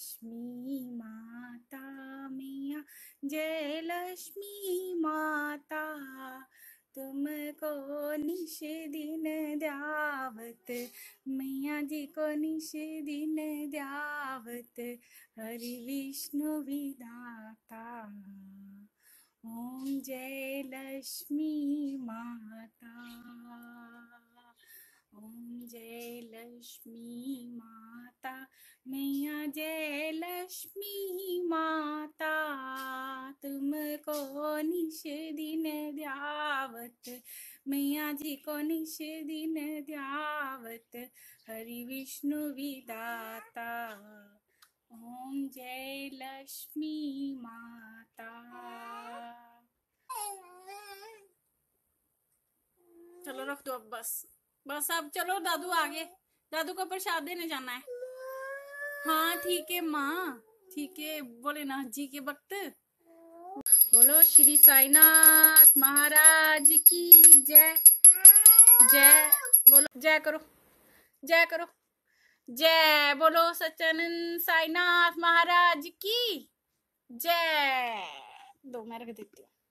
लक्ष्मी माता मैया जय लक्ष्मी माता तुमको निश दिन दावत मैया जी को निश दिन दावत हरि विष्णु विदाता ओम जय लक्ष्मी माता ओम जय लक्ष्मी माता मैया जय लक्ष्मी माता तुमको निश दिन द्यावत मैया जी को निश दिन द्यावत हरि विष्णु विदाता ओम जय लक्ष्मी माता चलो रख दो अब बस बस अब चलो दादू आगे दादू को प्रसाद देने जाना है हाँ ठीक है माँ ठीक है बोले ना जी के वक्त बोलो श्री साईनाथ महाराज की जय जय बोलो जय करो जय करो जय बोलो सच्चानंद साईनाथ महाराज की जय दो मैं रख देती हूँ